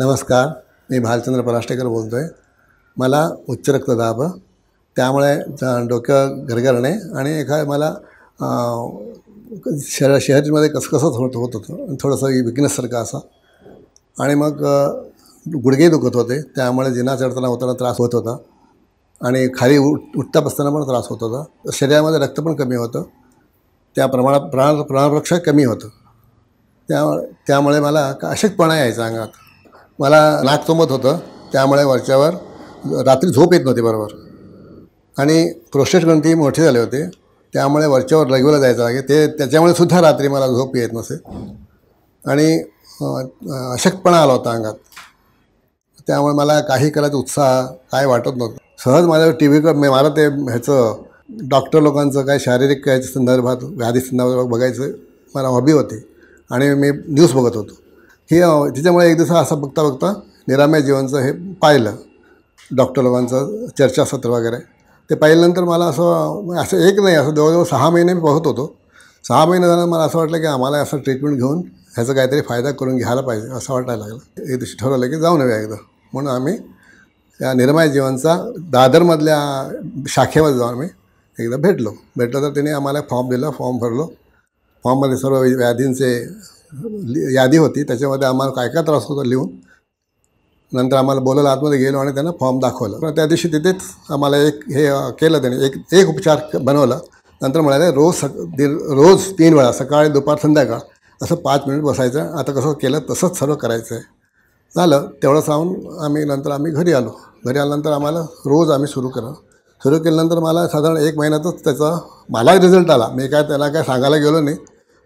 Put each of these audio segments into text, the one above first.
नमस्कार मी भालचंद्र पराष्टेकर बोलतो आहे मला उच्च रक्तदाब त्यामुळे डोकं घरघरणे आणि एखाद्या मला शहर शहरीमध्ये कसं होत होत होतं थोडंसं विकनेससारखं असा आणि मग गुडघे दुखत होते त्यामुळे जिना चढताना होताना त्रास होत होता आणि खाली उठ उठता बसताना पण त्रास होत होता शरीरामध्ये रक्त पण कमी होतं त्या प्रमाणात प्राण प्राणपेक्षा कमी होतं त्यामुळे त्यामुळे मला अशक्तपणा यायचा अंगात मला नाक चोमत होतं त्यामुळे वरच्यावर रात्री झोप येत नव्हती बरोबर आणि प्रोस्टेट ग्रंथी मोठी झाले होते त्यामुळे वरच्यावर रेग्युलर जायचं लागेल ते त्याच्यामुळे सुद्धा रात्री मला झोप येत नसे आणि अशक्तपणा आला होता अंगात त्यामुळे मला काही करायचा उत्साह काय वाटत नव्हतं सहज माझ्या टी व्हीकडं मला ते ह्याचं डॉक्टर लोकांचं काय शारीरिक काय संदर्भात व्याधी संदर्भात बघायचं मला हॉबी होती आणि मी न्यूज बघत होतो हे त्याच्यामुळे एक दिवसा असं बघता बघता निरामय जीवनचं हे पाहिलं डॉक्टर लोकांचं चर्चासत्र वगैरे ते पाहिल्यानंतर मला असं असं एक नाही असं जवळजवळ सहा महिने मी बघत होतो सहा महिने झालं मला असं वाटलं की आम्हाला असं ट्रीटमेंट घेऊन ह्याचा काहीतरी फायदा करून घ्यायला पाहिजे असं वाटायला लागलं एक दिवशी ठरवलं की जाऊ नव्या एकदा म्हणून आम्ही या निर्मय जीवनचा दादरमधल्या शाखेमध्ये जाऊन आम्ही एकदा भेटलो भेटलो तर त्यांनी आम्हाला फॉर्म दिला फॉर्म भरलो फॉर्ममध्ये सर्व व्याधींचे यादी होती त्याच्यामध्ये आम्हाला काय काय त्रास होतो लिहून नंतर आम्हाला बोलायला आतमध्ये गेलो आणि त्यांना फॉर्म दाखवलं त्या दिवशी तिथेच आम्हाला एक हे केलं त्यांनी एक एक उपचार बनवला नंतर म्हणाले रोज सक रोज तीन वेळा सकाळी दुपार संध्याकाळ असं पाच मिनिट बसायचं आता कसं केलं तसंच सर्व करायचं आहे झालं तेवढं सांगून आम्ही नंतर आम्ही घरी आलो घरी आल्यानंतर आम्हाला रोज आम्ही सुरू केलं सुरू केल्यानंतर मला साधारण एक महिन्यातच त्याचा मला रिझल्ट आला मी काय त्याला काय सांगायला गेलो नाही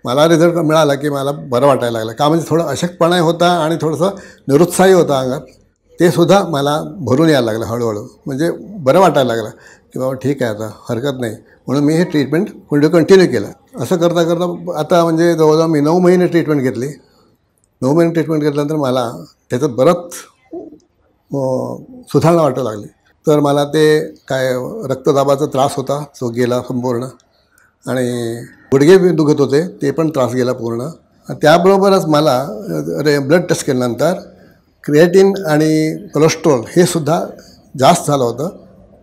मला रिझल्ट मिळाला की मला बरं वाटायला लागलं का म्हणजे थोडं अशक्तपणा होता आणि थोडंसं निरुत्साही होता अंगात ते सुद्धा मला भरून यायला लागलं हळूहळू म्हणजे बरं वाटायला लागलं की बाबा ठीक आहे आता हरकत नाही म्हणून मी हे ट्रीटमेंट पुढे कंटिन्यू केलं असं करता करता आता म्हणजे जवळजवळ मी नऊ महिने ट्रीटमेंट घेतली नऊ महिने ट्रीटमेंट घेतल्यानंतर मला त्याचं बरंच सुधारणा वाटू लागली तर मला ते काय रक्तदाबाचा त्रास होता तो गेला संपूर्ण आणि गुडघे दुखत होते ते पण त्रास गेला पूर्ण त्याबरोबरच मला रे ब्लड टेस्ट केल्यानंतर क्रिएटिन आणि कोलेस्ट्रॉल हे सुद्धा जास्त झालं होतं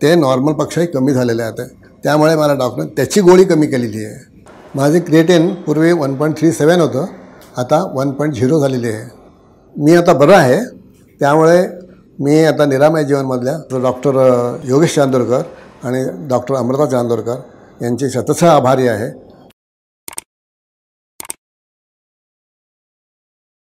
ते नॉर्मलपेक्षाही कमी झालेले आहे त्यामुळे मला डॉक्टर त्याची गोळी कमी केलेली आहे माझे क्रिएटिन पूर्वी वन पॉईंट थ्री सेवन होतं आता वन पॉईंट झिरो झालेली आहे मी आता बरं आहे त्यामुळे मी आता निरामय जीवनमधल्या डॉक्टर योगेश चांदोरकर आणि डॉक्टर अमृता चांदोरकर यांचे शतशः आभारी आहे